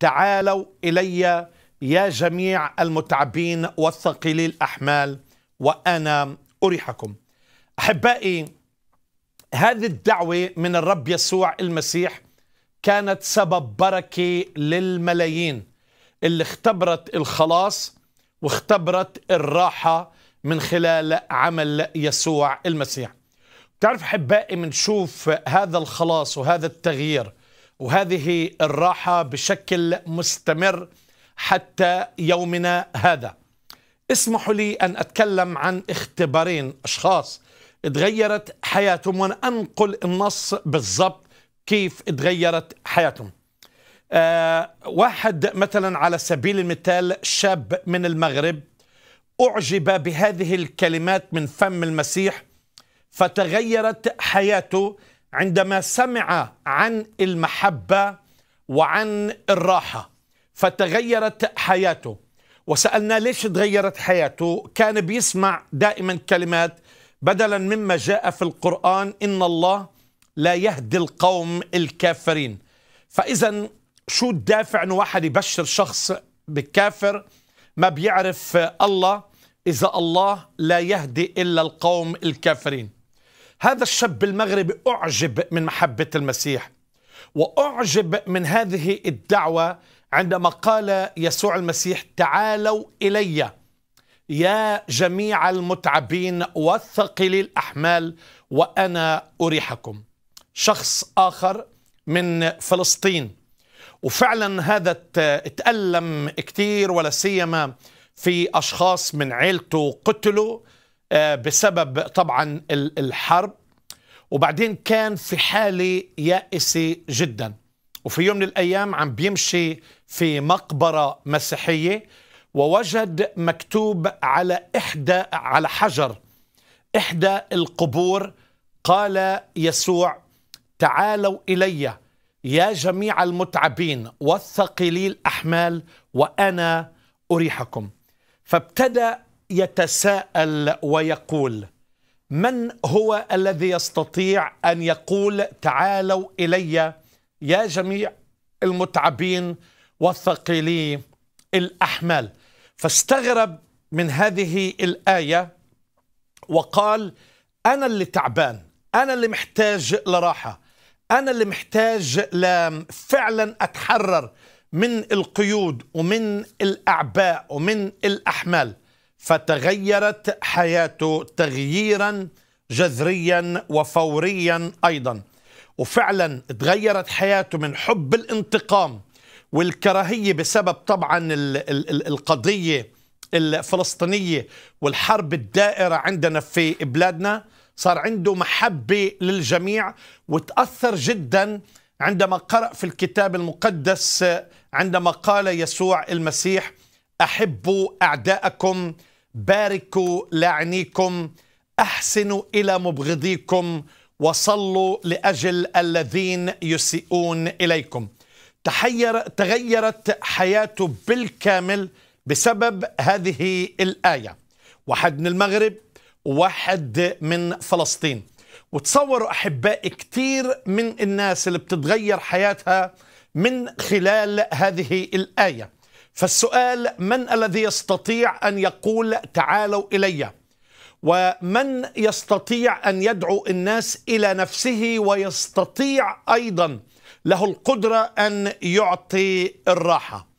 تعالوا الي يا جميع المتعبين والثقيلي الاحمال وانا اريحكم. احبائي هذه الدعوه من الرب يسوع المسيح كانت سبب بركه للملايين اللي اختبرت الخلاص واختبرت الراحه من خلال عمل يسوع المسيح. تعرف احبائي بنشوف هذا الخلاص وهذا التغيير وهذه الراحة بشكل مستمر حتى يومنا هذا اسمحوا لي أن أتكلم عن اختبارين أشخاص تغيرت حياتهم وأنا أنقل النص بالضبط كيف تغيرت حياتهم آه واحد مثلا على سبيل المثال شاب من المغرب أعجب بهذه الكلمات من فم المسيح فتغيرت حياته عندما سمع عن المحبة وعن الراحة فتغيرت حياته وسألنا ليش تغيرت حياته كان بيسمع دائما كلمات بدلا مما جاء في القرآن إن الله لا يهدي القوم الكافرين فإذا شو الدافع أن واحد يبشر شخص بكافر ما بيعرف الله إذا الله لا يهدي إلا القوم الكافرين هذا الشاب المغربي أعجب من محبة المسيح وأعجب من هذه الدعوة عندما قال يسوع المسيح تعالوا إلي يا جميع المتعبين والثقلي الأحمال وأنا أريحكم شخص آخر من فلسطين وفعلا هذا تألم كثير ولا سيما في أشخاص من عيلته قتلوا آه، بسبب طبعا الحرب وبعدين كان في حالة يائسة جدا وفي يوم من الأيام عم بيمشي في مقبرة مسيحية ووجد مكتوب على إحدى على حجر إحدى القبور قال يسوع تعالوا إلي يا جميع المتعبين والثقلي الأحمال وأنا أريحكم فابتدأ يتساءل ويقول من هو الذي يستطيع أن يقول تعالوا إلي يا جميع المتعبين والثقيلي الأحمال فاستغرب من هذه الآية وقال أنا اللي تعبان أنا اللي محتاج لراحة أنا اللي محتاج لفعلا أتحرر من القيود ومن الأعباء ومن الأحمال فتغيرت حياته تغييرا جذريا وفوريا ايضا وفعلا تغيرت حياته من حب الانتقام والكراهيه بسبب طبعا القضيه الفلسطينيه والحرب الدائره عندنا في بلادنا صار عنده محبه للجميع وتاثر جدا عندما قرأ في الكتاب المقدس عندما قال يسوع المسيح أحبوا أعداءكم باركوا لعنيكم احسنوا الى مبغضيكم وصلوا لاجل الذين يسيئون اليكم تحير تغيرت حياته بالكامل بسبب هذه الايه واحد من المغرب وواحد من فلسطين وتصوروا احبائي كثير من الناس اللي بتتغير حياتها من خلال هذه الايه فالسؤال من الذي يستطيع أن يقول تعالوا إلي ومن يستطيع أن يدعو الناس إلى نفسه ويستطيع أيضا له القدرة أن يعطي الراحة